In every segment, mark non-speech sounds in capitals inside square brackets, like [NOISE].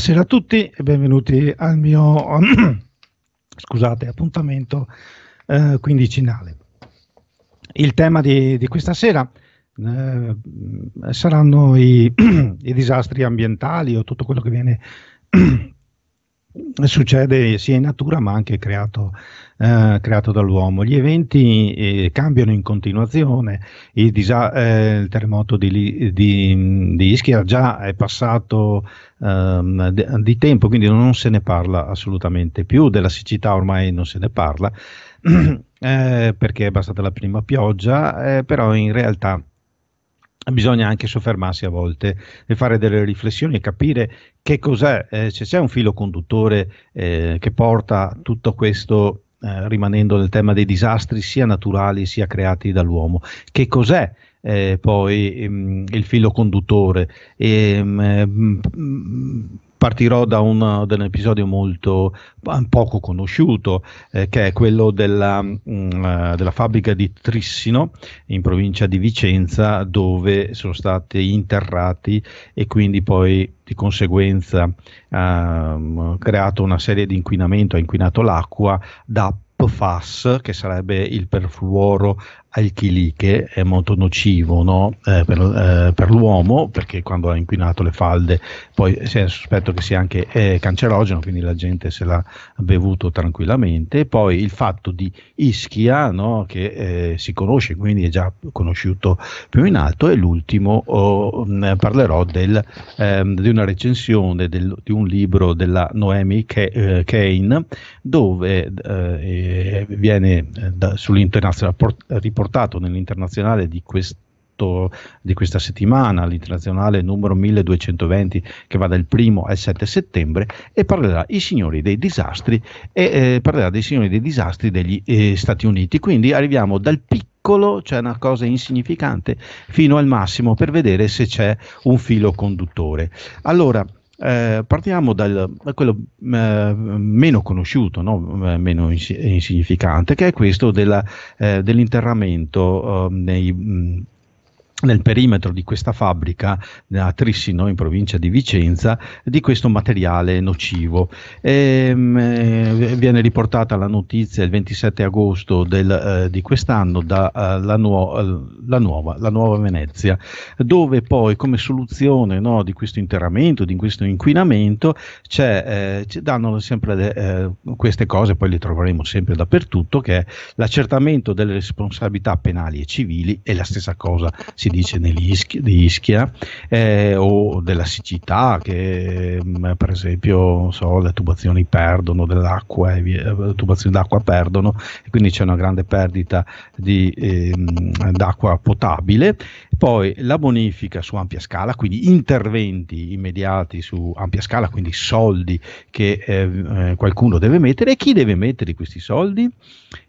Buonasera a tutti e benvenuti al mio [CLEARS THROAT] scusate, appuntamento eh, quindicinale. Il tema di, di questa sera eh, saranno i, [CLEARS THROAT] i, disastri ambientali o tutto quello che viene [CLEARS THROAT] succede sia in natura ma anche creato eh, creato dall'uomo. Gli eventi eh, cambiano in continuazione, il, disa- eh, il terremoto di, di, di, Ischia già è passato ehm, di, di tempo, quindi non se ne parla assolutamente più, della siccità ormai non se ne parla. [CLEARS THROAT] Eh, perché è bastata la prima pioggia, eh, però in realtà bisogna anche soffermarsi a volte e fare delle riflessioni e capire che cos'è, eh, se c'è un filo conduttore eh, che porta tutto questo eh, rimanendo nel tema dei disastri sia naturali sia creati dall'uomo. Che cos'è eh, poi ehm, il filo conduttore? E, ehm, eh, mm, mm, partirò da un, da un episodio molto poco conosciuto, eh, che è quello della, mh, mm, eh, della, fabbrica di Trissino in provincia di Vicenza, dove sono stati interrati e quindi poi di conseguenza ha ehm, creato una serie di inquinamento, ha inquinato l'acqua da PFAS, che sarebbe il perfluoro alchiliche che è molto nocivo no? eh, per, eh, per, l'uomo perché quando ha inquinato le falde poi si è sospetto che sia anche eh, cancerogeno quindi la gente se l'ha bevuto tranquillamente poi il fatto di Ischia no? che eh, si conosce quindi è già conosciuto più in alto e l'ultimo oh, mh, mm, parlerò del, ehm, di una recensione del, di un libro della Noemi Kane eh, dove eh, viene da, sull'internazionale riportato riportato nell'internazionale di questo di questa settimana, l'internazionale numero 1220 che va dal primo al 7 settembre e parlerà i signori dei disastri e eh, parlerà dei signori dei disastri degli eh, Stati Uniti. Quindi arriviamo dal piccolo, cioè una cosa insignificante, fino al massimo per vedere se c'è un filo conduttore. Allora, eh, partiamo dal, da quello eh, meno conosciuto, no? Eh, meno insi- insignificante, che è questo della, eh, dell'interramento eh, nei, mh, nel perimetro di questa fabbrica a Trissino in provincia di Vicenza di questo materiale nocivo. E, ehm, mh, eh, viene riportata la notizia il 27 agosto del, eh, di quest'anno dalla eh, nuo- eh, nuova, nuova, Venezia, dove poi come soluzione no, di questo interramento, di questo inquinamento, eh, danno sempre le, eh, queste cose, poi le troveremo sempre dappertutto, che è l'accertamento delle responsabilità penali e civili e la stessa cosa si si dice di Ischia eh, o della siccità che mh, mm, per esempio so, le tubazioni perdono dell'acqua e via, eh, tubazioni d'acqua perdono e quindi c'è una grande perdita di, eh, d'acqua potabile poi la bonifica su ampia scala, quindi interventi immediati su ampia scala, quindi soldi che eh, eh, qualcuno deve mettere. E chi deve mettere questi soldi?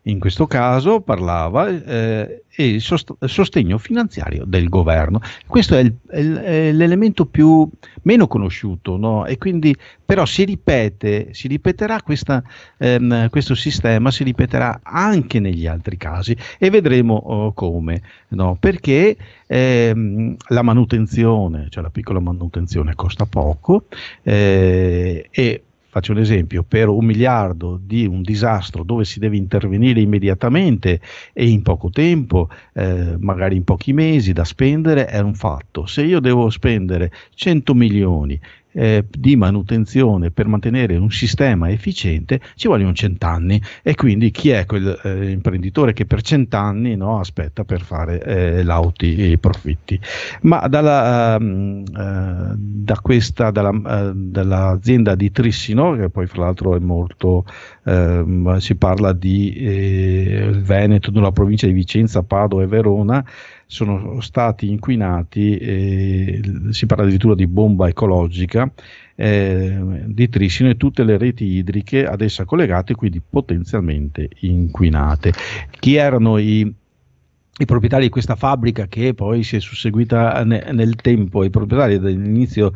In questo caso parlava eh, il sost- sostegno finanziario del governo. Questo è, il, è l'elemento più, meno conosciuto, no? e quindi però si ripete, si ripeterà questa, ehm, questo sistema, si ripeterà anche negli altri casi e vedremo oh, come, no? perché eh, ehm, la manutenzione, cioè la piccola manutenzione costa poco eh, e faccio un esempio, per un miliardo di un disastro dove si deve intervenire immediatamente e in poco tempo, eh, magari in pochi mesi da spendere, è un fatto. Se io devo spendere 100 milioni eh, di manutenzione per mantenere un sistema efficiente ci vogliono cent'anni e quindi chi è quell'imprenditore eh, che per cent'anni no, aspetta per fare eh, lauti profitti. Ma dalla, ehm, eh, da questa, dalla, eh, dall'azienda di Trissino, che poi fra l'altro è molto, ehm, si parla di eh, Veneto, della provincia di Vicenza, Padova e Verona, sono stati inquinati, eh, si parla addirittura di bomba ecologica, eh, di Trissino e tutte le reti idriche ad essa collegate, quindi potenzialmente inquinate. Chi erano i i proprietari di questa fabbrica che poi si è susseguita ne, nel tempo, i proprietari all'inizio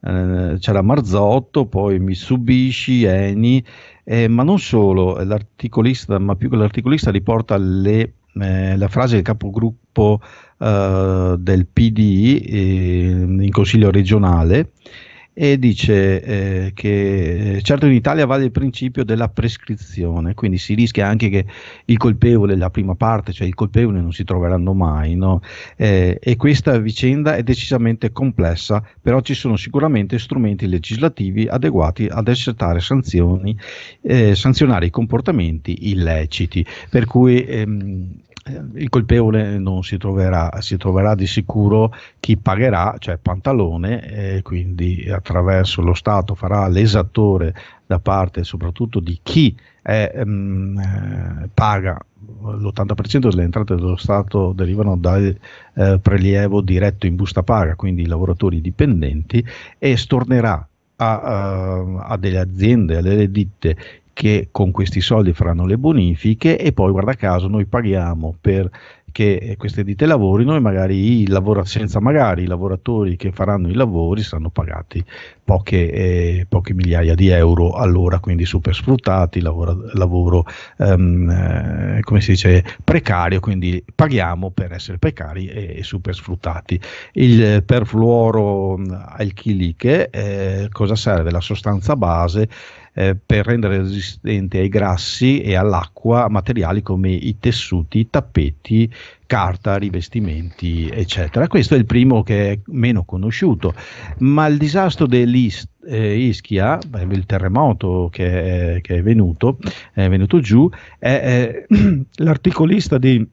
eh, c'era Marzotto, poi Mitsubishi, Eni, eh, ma non solo, l'articolista, ma più che l'articolista riporta le eh, la frase del capogruppo eh, del PD eh, in consiglio regionale e dice eh, che eh, certo in Italia vale il principio della prescrizione, quindi si rischia anche che il colpevole, la prima parte, cioè il colpevole non si troveranno mai, no? eh, e questa vicenda è decisamente complessa, però ci sono sicuramente strumenti legislativi adeguati ad accettare sanzioni, eh, sanzionare i comportamenti illeciti, per cui ehm, eh, il colpevole non si troverà, si troverà di sicuro chi pagherà, cioè Pantalone, eh, quindi attraverso attraverso lo Stato farà l'esattore da parte soprattutto di chi è, ehm, eh, paga l'80% delle entrate dello Stato derivano dal eh, prelievo diretto in busta paga, quindi i lavoratori dipendenti, e stornerà a, a, eh, a delle aziende, a delle ditte che con questi soldi faranno le bonifiche e poi guarda caso noi paghiamo per che queste ditte lavorino e magari i, lavora- senza magari i lavoratori che faranno i lavori saranno pagati poche, eh, poche migliaia di euro all'ora, quindi super sfruttati, lavoro, lavoro ehm, eh, come si dice, precario, quindi paghiamo per essere precari e, e super sfruttati. Il perfluoro perfluoroalchiliche, eh, cosa serve? La sostanza base eh, per rendere resistente ai grassi e all'acqua materiali come i tessuti, i tappeti, carta, rivestimenti, eccetera. Questo è il primo che è meno conosciuto, ma il disastro dell'Ischia, eh, eh, il terremoto che è, che è venuto, è venuto giù, è, è eh, [CLEARS THROAT] l'articolista di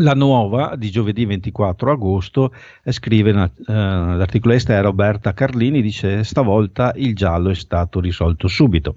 la nuova di giovedì 24 agosto eh, scrive eh, l'articolo estera Roberta Carlini dice stavolta il giallo è stato risolto subito.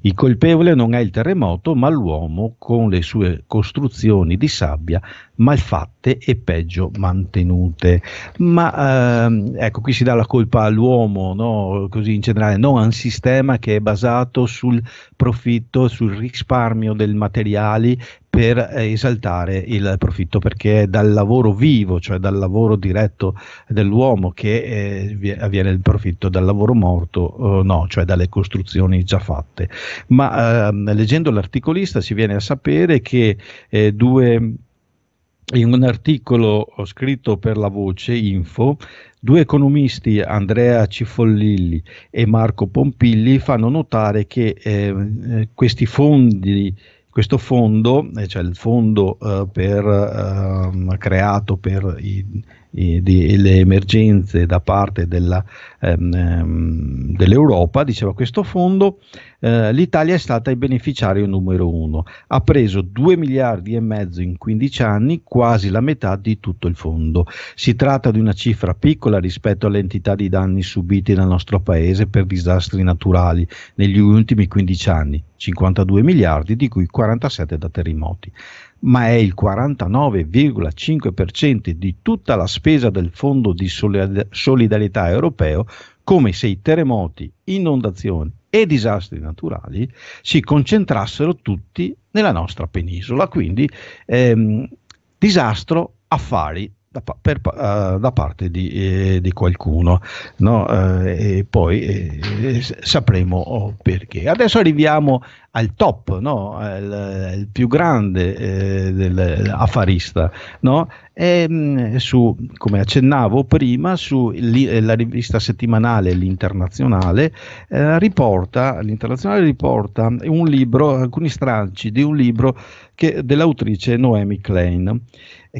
Il colpevole non è il terremoto ma l'uomo con le sue costruzioni di sabbia malfatte e peggio mantenute. Ma ehm, ecco, qui si dà la colpa all'uomo, no? così in generale, non a un sistema che è basato sul profitto, sul risparmio dei materiali per eh, esaltare il profitto, perché è dal lavoro vivo, cioè dal lavoro diretto dell'uomo, che eh, avviene il profitto, dal lavoro morto eh, no, cioè dalle costruzioni già fatte. Ma ehm, leggendo l'articolista si viene a sapere che eh, due in un articolo scritto per La Voce Info, due economisti, Andrea Cifollilli e Marco Pompilli, fanno notare che eh, questi fondi questo fondo, eh, cioè il fondo eh, per, eh, creato per i, i, di, le emergenze da parte della, ehm, ehm dell'Europa, diceva questo fondo eh, l'Italia è stata il beneficiario numero uno, ha preso 2 miliardi e mezzo in 15 anni, quasi la metà di tutto il fondo. Si tratta di una cifra piccola rispetto all'entità di danni subiti dal nostro Paese per disastri naturali negli ultimi 15 anni, 52 miliardi, di cui 47 da terremoti ma è il 49,5% di tutta la spesa del Fondo di solidarietà europeo, come se i terremoti, inondazioni e disastri naturali si concentrassero tutti nella nostra penisola, quindi ehm, disastro affari da, per, uh, da parte di, eh, di qualcuno no? uh, e poi eh, sapremo oh, perché. Adesso arriviamo al top, no? il, il, più grande eh, del, affarista, no? e, ehm, su, come accennavo prima, li, eh, la rivista settimanale L'Internazionale eh, riporta, l'Internazionale riporta un libro, alcuni stralci di un libro che, dell'autrice Noemi Klein,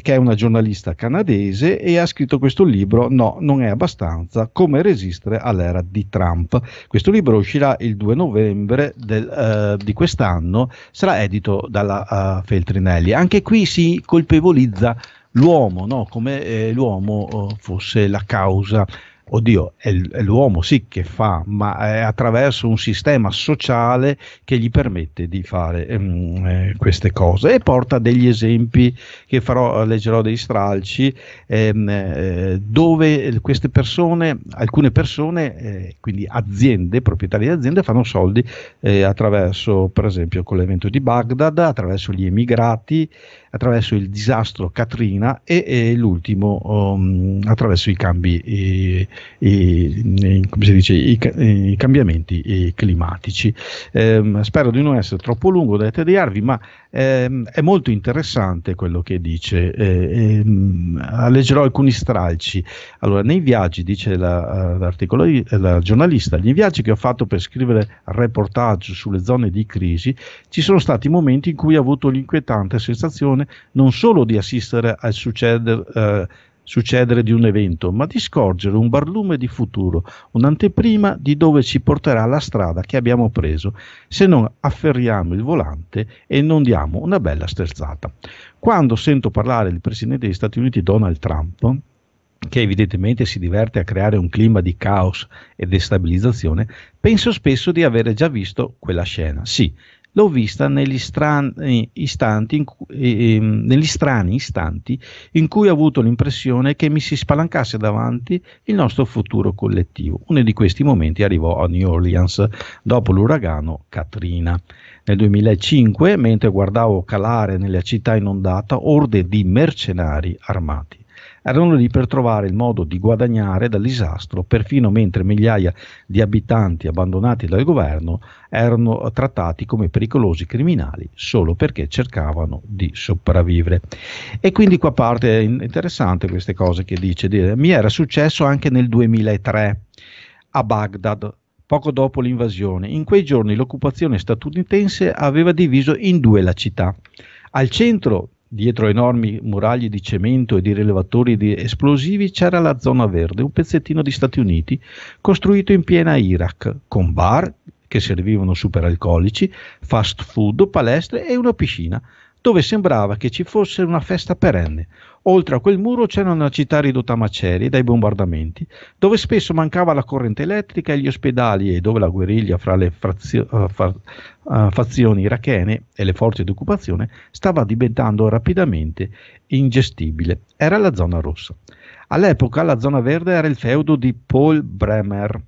che è una giornalista canadese e ha scritto questo libro No, non è abbastanza, come resistere all'era di Trump. Questo libro uscirà il 2 novembre del eh, di quest'anno sarà edito dalla uh, Feltrinelli. Anche qui si colpevolizza l'uomo, no? come eh, l'uomo uh, fosse la causa oddio, è, l'uomo sì che fa, ma è attraverso un sistema sociale che gli permette di fare ehm, eh, queste cose e porta degli esempi che farò, leggerò dei stralci, ehm, eh, dove queste persone, alcune persone, eh, quindi aziende, proprietari di aziende, fanno soldi eh, attraverso, per esempio, con l'evento di Baghdad, attraverso gli emigrati, attraverso il disastro Katrina e, e l'ultimo um, attraverso i cambi e, e, come si dice, i, i cambiamenti climatici. Ehm, spero di non essere troppo lungo da tediarvi, ma ehm, è molto interessante quello che dice. Eh, ehm, leggerò alcuni stralci. Allora, nei viaggi, dice la, eh, l'articolo, eh, la giornalista, nei viaggi che ho fatto per scrivere reportage sulle zone di crisi, ci sono stati momenti in cui ho avuto l'inquietante sensazione non solo di assistere al succeder, eh, succedere di un evento, ma di scorgere un barlume di futuro, un'anteprima di dove ci porterà la strada che abbiamo preso, se non afferriamo il volante e non diamo una bella sterzata. Quando sento parlare del presidente degli Stati Uniti Donald Trump, che evidentemente si diverte a creare un clima di caos e destabilizzazione, penso spesso di avere già visto quella scena. Sì, l'ho vista negli strani, eh, istanti in, cui, eh, ehm, negli strani istanti in cui ho avuto l'impressione che mi si spalancasse davanti il nostro futuro collettivo. Uno di questi momenti arrivò a New Orleans dopo l'uragano Katrina. Nel 2005, mentre guardavo calare nella città inondata orde di mercenari armati erano lì per trovare il modo di guadagnare dal disastro, perfino mentre migliaia di abitanti abbandonati dal governo erano trattati come pericolosi criminali solo perché cercavano di sopravvivere. E quindi qua parte interessante queste cose che dice, mi era successo anche nel 2003 a Baghdad, poco dopo l'invasione. In quei giorni l'occupazione statunitense aveva diviso in due la città. Al centro Dietro enormi muraglie di cemento e di rilevatori di esplosivi c'era la zona verde, un pezzettino di Stati Uniti costruito in piena Iraq, con bar che servivano superalcolici, fast food, palestre e una piscina, dove sembrava che ci fosse una festa perenne, Oltre a quel muro c'era una città ridotta a macerie dai bombardamenti, dove spesso mancava la corrente elettrica e gli ospedali e dove la guerriglia fra le frazio- uh, fa- uh, fazioni irachene e le forze di occupazione stava diventando rapidamente ingestibile. Era la zona rossa. All'epoca la zona verde era il feudo di Paul Bremer,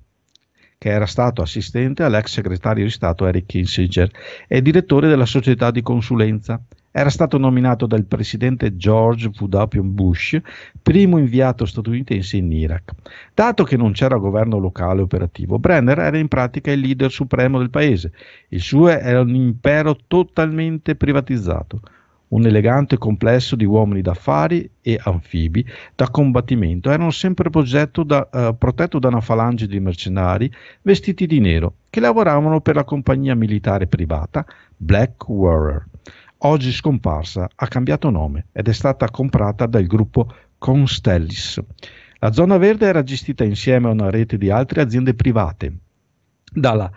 che era stato assistente all'ex segretario di Stato Eric Kissinger e direttore della società di consulenza era stato nominato dal presidente George W. Bush primo inviato statunitense in Iraq. Dato che non c'era governo locale operativo, Brenner era in pratica il leader supremo del paese. Il suo era un impero totalmente privatizzato un elegante complesso di uomini d'affari e anfibi da combattimento erano sempre da, eh, protetto da una falange di mercenari vestiti di nero che lavoravano per la compagnia militare privata Black Warrior oggi scomparsa, ha cambiato nome ed è stata comprata dal gruppo Constellis. La zona verde era gestita insieme a una rete di altre aziende private dalla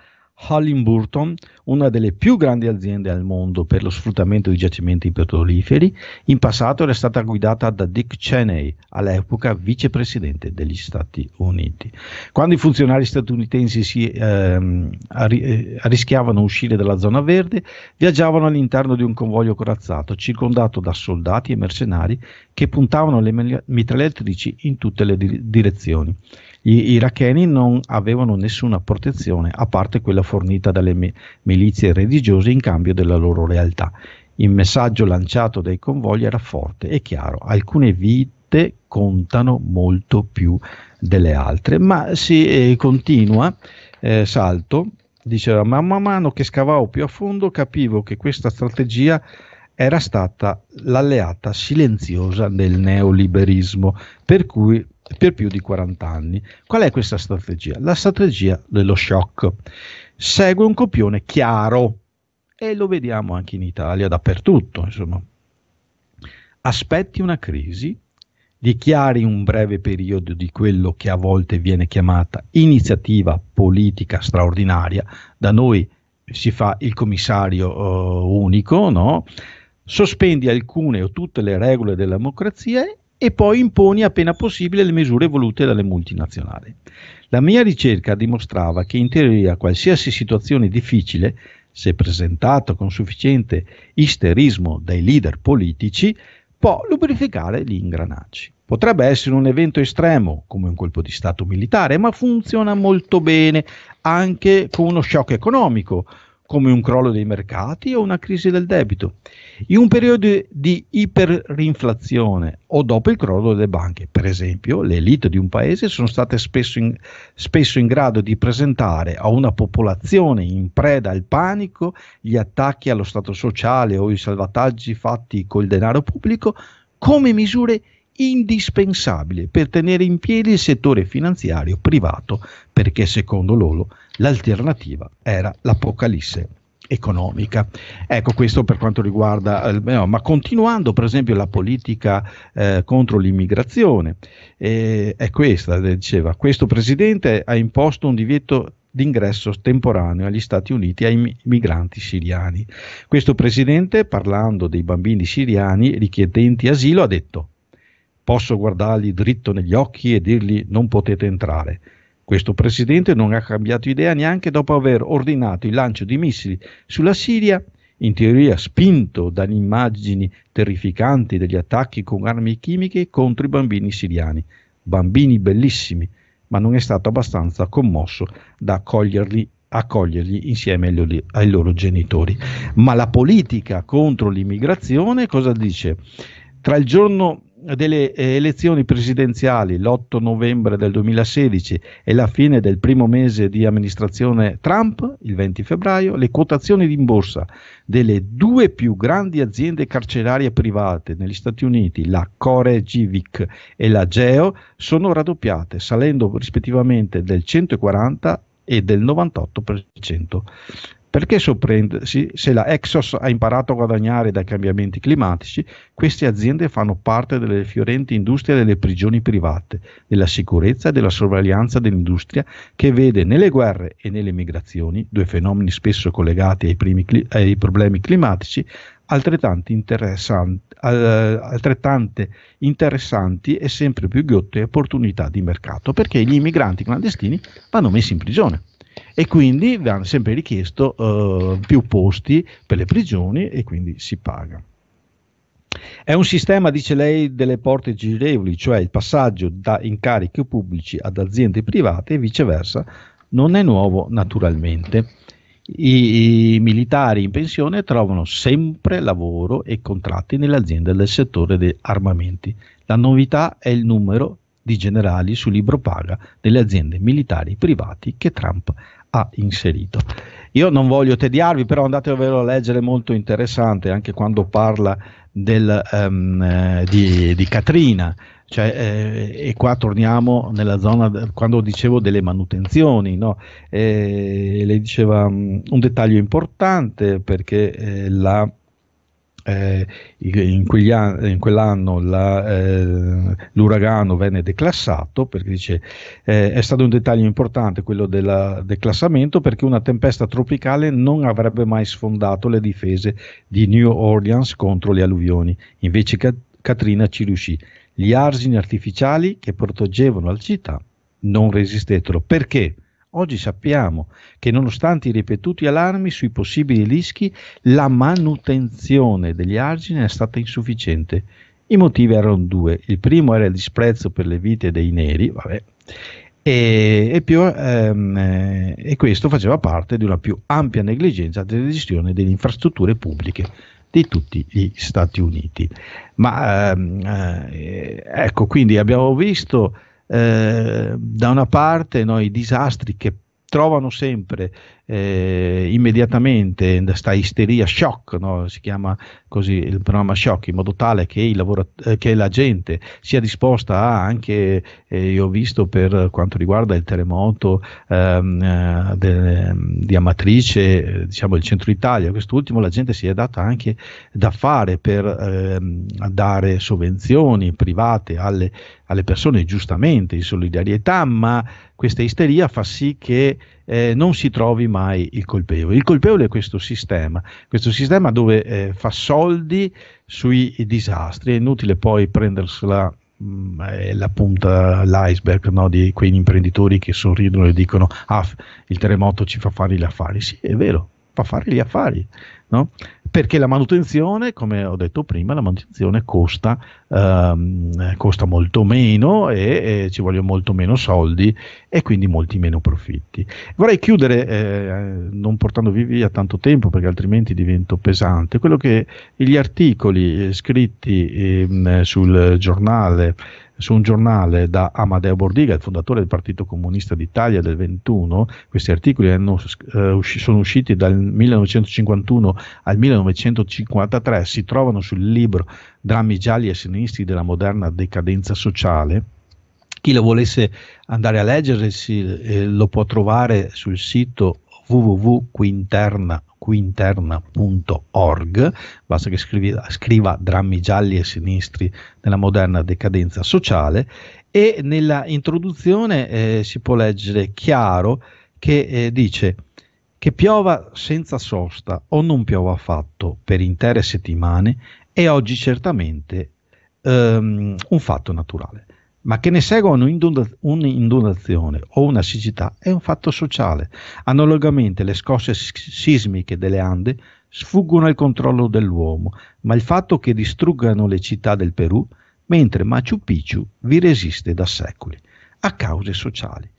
Halliburton, una delle più grandi aziende al mondo per lo sfruttamento di giacimenti petroliferi, in passato era stata guidata da Dick Cheney, all'epoca vicepresidente degli Stati Uniti. Quando i funzionari statunitensi si ehm, arrischiavano eh, a uscire dalla zona verde, viaggiavano all'interno di un convoglio corazzato, circondato da soldati e mercenari che puntavano le mitragliatrici in tutte le direzioni. Gli iracheni non avevano nessuna protezione a parte quella fornita dalle mi- milizie religiose in cambio della loro realtà. Il messaggio lanciato dai convogli era forte e chiaro: alcune vite contano molto più delle altre, ma si eh, continua. Eh, salto diceva ma man mano che scavavo più a fondo capivo che questa strategia era stata l'alleata silenziosa del neoliberismo per cui per più di 40 anni. Qual è questa strategia? La strategia dello shock. Segue un copione chiaro e lo vediamo anche in Italia dappertutto, insomma. Aspetti una crisi, dichiari un breve periodo di quello che a volte viene chiamata iniziativa politica straordinaria, da noi si fa il commissario uh, unico, no? sospendi alcune o tutte le regole della democrazia e poi imponi appena possibile le misure volute dalle multinazionali. La mia ricerca dimostrava che in teoria qualsiasi situazione difficile, se presentata con sufficiente isterismo dai leader politici, può lubrificare gli ingranaggi. Potrebbe essere un evento estremo, come un colpo di Stato militare, ma funziona molto bene anche con uno shock economico, come un crollo dei mercati o una crisi del debito, in un periodo di iperinflazione o dopo il crollo delle banche. Per esempio, le elite di un paese sono state spesso in, spesso in grado di presentare a una popolazione in preda al panico gli attacchi allo Stato sociale o i salvataggi fatti col denaro pubblico come misure indispensabile per tenere in piedi il settore finanziario privato, perché secondo loro l'alternativa era l'apocalisse economica. Ecco questo per quanto riguarda, eh, no, ma continuando per esempio la politica eh, contro l'immigrazione, eh, è questa, eh, diceva, questo presidente ha imposto un divieto d'ingresso temporaneo agli Stati Uniti ai migranti siriani. Questo presidente, parlando dei bambini siriani richiedenti asilo, ha detto Posso guardargli dritto negli occhi e dirgli non potete entrare. Questo presidente non ha cambiato idea neanche dopo aver ordinato il lancio di missili sulla Siria, in teoria spinto dalle immagini terrificanti degli attacchi con armi chimiche contro i bambini siriani. Bambini bellissimi, ma non è stato abbastanza commosso da accoglierli accoglierli insieme ai ai loro, genitori. Ma la politica contro l'immigrazione cosa dice? Tra il giorno delle eh, elezioni presidenziali l'8 novembre del 2016 e la fine del primo mese di amministrazione Trump, il 20 febbraio, le quotazioni in borsa delle due più grandi aziende carcerarie private negli Stati Uniti, la Core Civic e la Geo, sono raddoppiate, salendo rispettivamente del 140 e del 98%. Perché sorprendersi se la Exos ha imparato a guadagnare dai cambiamenti climatici? Queste aziende fanno parte delle fiorenti industrie delle prigioni private, della sicurezza e della sorveglianza dell'industria che vede nelle guerre e nelle migrazioni, due fenomeni spesso collegati ai, primi, ai problemi climatici, altrettanto altrettante interessanti e sempre più ghiotte opportunità di mercato, perché gli immigranti clandestini vanno messi in prigione e quindi hanno sempre richiesto eh, più posti per le prigioni e quindi si paga. È un sistema, dice lei, delle porte girevoli, cioè il passaggio da incarichi pubblici ad aziende private e viceversa, non è nuovo naturalmente. I, I, militari in pensione trovano sempre lavoro e contratti nelle aziende del settore degli armamenti. La novità è il numero di generali su libro paga delle aziende militari privati che Trump ha inserito. Io non voglio tediarvi, però andatevelo a leggere, molto interessante anche quando parla del, um, di, di Katrina. Cioè, eh, e qua torniamo nella zona quando dicevo delle manutenzioni no? eh, lei diceva um, un dettaglio importante perché eh, la eh, in, in, quell'anno la, eh, l'uragano venne declassato perché dice eh, è stato un dettaglio importante quello del declassamento perché una tempesta tropicale non avrebbe mai sfondato le difese di New Orleans contro le alluvioni invece Cat- Katrina ci riuscì gli argini artificiali che proteggevano la città non resistettero perché? Oggi sappiamo che nonostante i ripetuti allarmi sui possibili rischi, la manutenzione degli argini è stata insufficiente. I motivi erano due. Il primo era il disprezzo per le vite dei neri, vabbè, e, e, più, ehm, eh, e questo faceva parte di una più ampia negligenza della gestione delle infrastrutture pubbliche di tutti gli Stati Uniti. Ma ehm, eh, ecco, quindi abbiamo visto eh, da una parte no, i disastri che trovano sempre eh, immediatamente sta isteria shock, no? si chiama così il programma shock, in modo tale che, lavorat- eh, che la gente sia disposta a anche, eh, io ho visto per quanto riguarda il terremoto ehm, eh, de, di Amatrice, eh, diciamo il centro Italia, quest'ultimo la gente si è data anche da fare per ehm, dare sovvenzioni private alle, alle persone, giustamente in solidarietà, ma questa isteria fa sì che eh, non si trovi mai il colpevole. Il colpevole è questo sistema, questo sistema dove eh, fa soldi sui disastri, è inutile poi prendersela mm, la punta, l'iceberg no, di quegli imprenditori che sorridono e dicono ah, il terremoto ci fa fare gli affari. Sì, è vero, fa fare gli affari. No? perché la manutenzione, come ho detto prima, la manutenzione costa, ehm, costa molto meno e, e, ci vogliono molto meno soldi e quindi molti meno profitti. Vorrei chiudere, eh, non portandovi via tanto tempo perché altrimenti divento pesante, quello che gli articoli eh, scritti eh, sul giornale su un giornale da Amadeo Bordiga, il fondatore del Partito Comunista d'Italia del 21, questi articoli hanno, eh, usci- sono usciti dal 1951 al 1953, si trovano sul libro Drammi gialli e sinistri della moderna decadenza sociale. Chi lo volesse andare a leggere si, eh, lo può trovare sul sito www.quinterna.org, basta che scriva, scriva drammi gialli e sinistri nella moderna decadenza sociale e nella introduzione eh, si può leggere chiaro che eh, dice che piova senza sosta o non piova affatto per intere settimane è oggi certamente ehm, un fatto naturale ma che ne segua un'inondazione o una siccità è un fatto sociale. Analogamente le scosse sismiche delle Ande sfuggono al controllo dell'uomo, ma il fatto che distruggano le città del Perù, mentre Machu Picchu vi resiste da secoli, a cause sociali.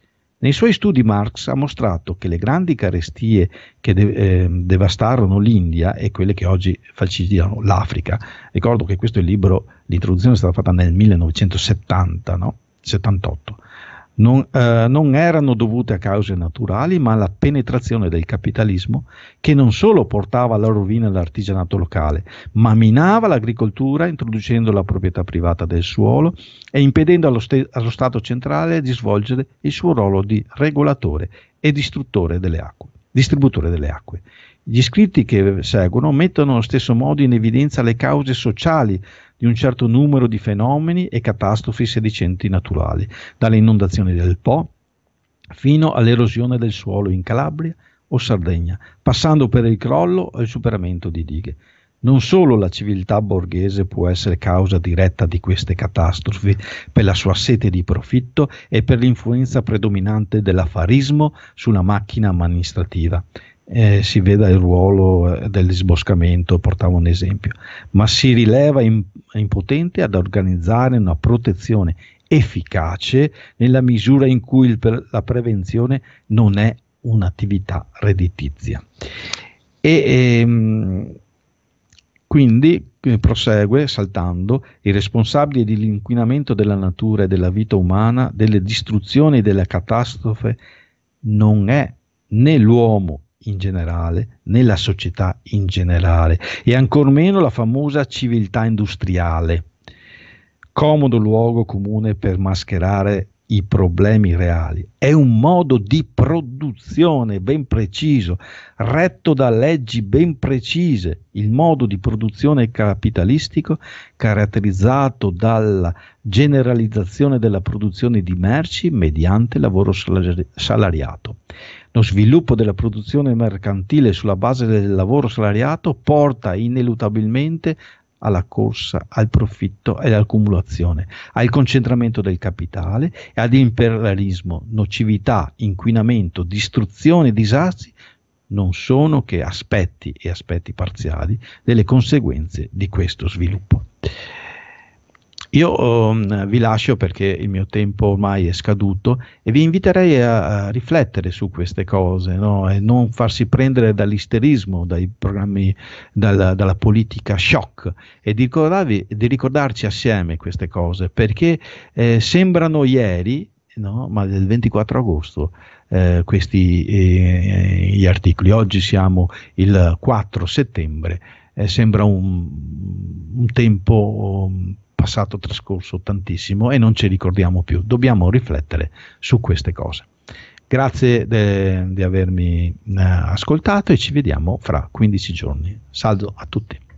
Nei suoi studi Marx ha mostrato che le grandi carestie che de- eh, devastarono l'India e quelle che oggi facilitano l'Africa, ricordo che questo libro, l'introduzione è stata fatta nel 1970, no? 78, non, eh, non erano dovute a cause naturali, ma alla penetrazione del capitalismo che non solo portava alla rovina l'artigianato locale, ma minava l'agricoltura introducendo la proprietà privata del suolo e impedendo allo, ste- allo Stato centrale di svolgere il suo ruolo di regolatore e delle acque, distributore delle acque. Gli scritti che seguono mettono allo stesso modo in evidenza le cause sociali di un certo numero di fenomeni e catastrofi sedicenti naturali, dalle inondazioni del Po fino all'erosione del suolo in Calabria o Sardegna, passando per il crollo e il superamento di dighe. Non solo la civiltà borghese può essere causa diretta di queste catastrofi per la sua sete di profitto e per l'influenza predominante dell'affarismo sulla macchina amministrativa, eh, si veda il ruolo eh, del disboscamento, portavo un esempio, ma si rileva impotente ad organizzare una protezione efficace nella misura in cui il, la prevenzione non è un'attività redditizia. E, ehm, quindi eh, prosegue saltando i responsabili dell'inquinamento della natura e della vita umana, delle distruzioni e delle catastrofe non è né l'uomo in generale, nella società in generale e ancor meno la famosa civiltà industriale. Comodo luogo comune per mascherare i problemi reali. È un modo di produzione ben preciso, retto da leggi ben precise, il modo di produzione capitalistico caratterizzato dalla generalizzazione della produzione di merci mediante lavoro salariato. Lo sviluppo della produzione mercantile sulla base del lavoro salariato porta ineluttabilmente alla corsa, al profitto e all'accumulazione, al concentramento del capitale e ad imperialismo, nocività, inquinamento, distruzione disastri non sono che aspetti e aspetti parziali delle conseguenze di questo sviluppo. Io um, vi lascio perché il mio tempo ormai è scaduto e vi inviterei a, a riflettere su queste cose no? e non farsi prendere dall'isterismo, dai programmi, dalla, dalla politica shock e di, di, ricordarci assieme queste cose perché eh, sembrano ieri, no? ma del 24 agosto. Eh, questi eh, gli articoli. Oggi siamo il 4 settembre, eh, sembra un, un tempo passato trascorso tantissimo e non ci ricordiamo più. Dobbiamo riflettere su queste cose. Grazie di avermi eh, ascoltato e ci vediamo fra 15 giorni. Salve a tutti.